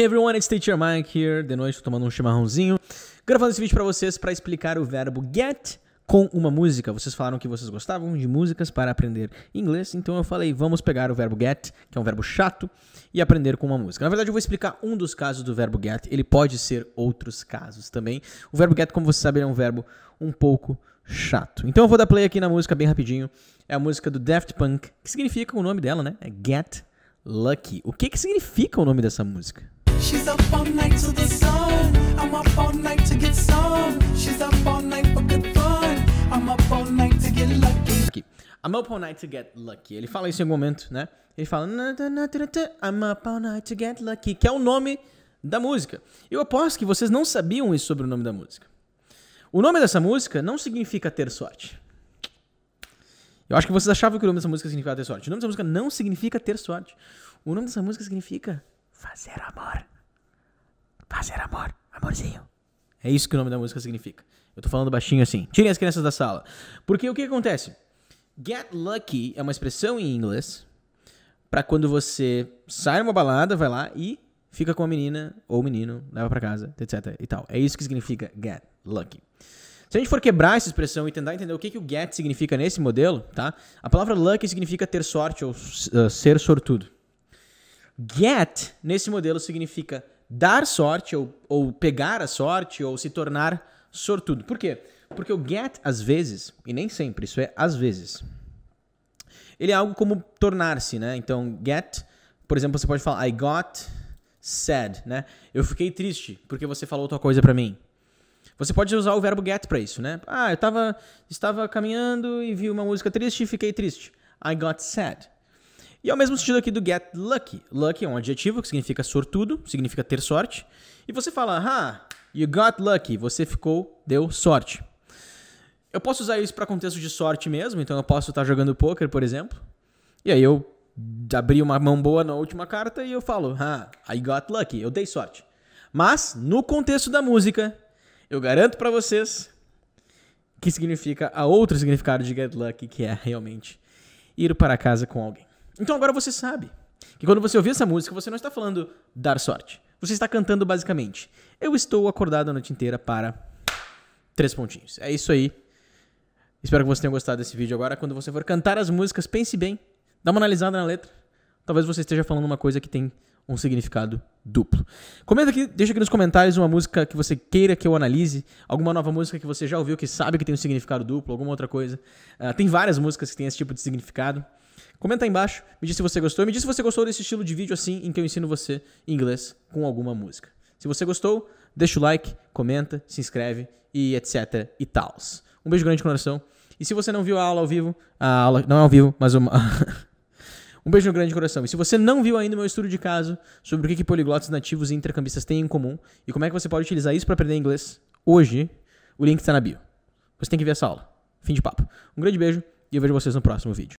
Hey everyone, it's Teacher Mike here. De noite, tô tomando um chimarrãozinho. Gravando esse vídeo para vocês para explicar o verbo get com uma música. Vocês falaram que vocês gostavam de músicas para aprender inglês, então eu falei, vamos pegar o verbo get, que é um verbo chato, e aprender com uma música. Na verdade, eu vou explicar um dos casos do verbo get, ele pode ser outros casos também. O verbo get, como vocês sabem, é um verbo um pouco chato. Então eu vou dar play aqui na música bem rapidinho. É a música do Daft Punk, que significa o nome dela, né? É Get Lucky. O que que significa o nome dessa música? She's up all night to the sun. I'm up all night to get some. She's up all night for good fun. I'm up all night to get lucky. Aqui. I'm up all night to get lucky. Ele fala isso em algum momento, né? Ele fala I'm up all night to get lucky, que é o nome da música. Eu aposto que vocês não sabiam isso sobre o nome da música. O nome dessa música não significa ter sorte. Eu acho que vocês achavam que o nome dessa música significava ter sorte. O nome dessa música não significa ter sorte. O nome dessa música significa fazer amor. Fazer amor, amorzinho. É isso que o nome da música significa. Eu tô falando baixinho assim. Tirem as crianças da sala. Porque o que acontece? Get lucky é uma expressão em inglês para quando você sai uma balada, vai lá e fica com a menina ou o menino, leva para casa, etc e tal. É isso que significa get lucky. Se a gente for quebrar essa expressão e tentar entender o que, que o get significa nesse modelo, tá? A palavra lucky significa ter sorte ou uh, ser sortudo. Get nesse modelo significa dar sorte ou, ou pegar a sorte ou se tornar sortudo. Por quê? Porque o get, às vezes, e nem sempre, isso é às vezes, ele é algo como tornar-se, né? Então, get, por exemplo, você pode falar I got sad, né? Eu fiquei triste porque você falou outra coisa para mim. Você pode usar o verbo get para isso, né? Ah, eu tava, estava caminhando e vi uma música triste e fiquei triste. I got sad. E é o mesmo sentido aqui do get lucky. Lucky é um adjetivo que significa sortudo, significa ter sorte. E você fala, ah, you got lucky, você ficou, deu sorte. Eu posso usar isso para contexto de sorte mesmo, então eu posso estar tá jogando poker, por exemplo. E aí eu abri uma mão boa na última carta e eu falo, ah, I got lucky, eu dei sorte. Mas, no contexto da música, eu garanto para vocês que significa a outro significado de get lucky, que é realmente ir para casa com alguém. Então agora você sabe que quando você ouvir essa música, você não está falando dar sorte. Você está cantando basicamente: Eu estou acordado a noite inteira para três pontinhos. É isso aí. Espero que você tenha gostado desse vídeo. Agora, quando você for cantar as músicas, pense bem, dá uma analisada na letra. Talvez você esteja falando uma coisa que tem um significado duplo. Comenta aqui, deixa aqui nos comentários uma música que você queira que eu analise, alguma nova música que você já ouviu que sabe que tem um significado duplo, alguma outra coisa. Uh, tem várias músicas que têm esse tipo de significado. Comenta aí embaixo, me diz se você gostou, me diz se você gostou desse estilo de vídeo assim em que eu ensino você inglês com alguma música. Se você gostou, deixa o like, comenta, se inscreve e etc e tals. Um beijo grande no coração. E se você não viu a aula ao vivo, a aula não é ao vivo, mas uma Um beijo no grande coração. E se você não viu ainda o meu estudo de caso sobre o que, que poliglotas nativos e intercambistas têm em comum e como é que você pode utilizar isso para aprender inglês hoje, o link está na bio. Você tem que ver essa aula. Fim de papo. Um grande beijo e eu vejo vocês no próximo vídeo.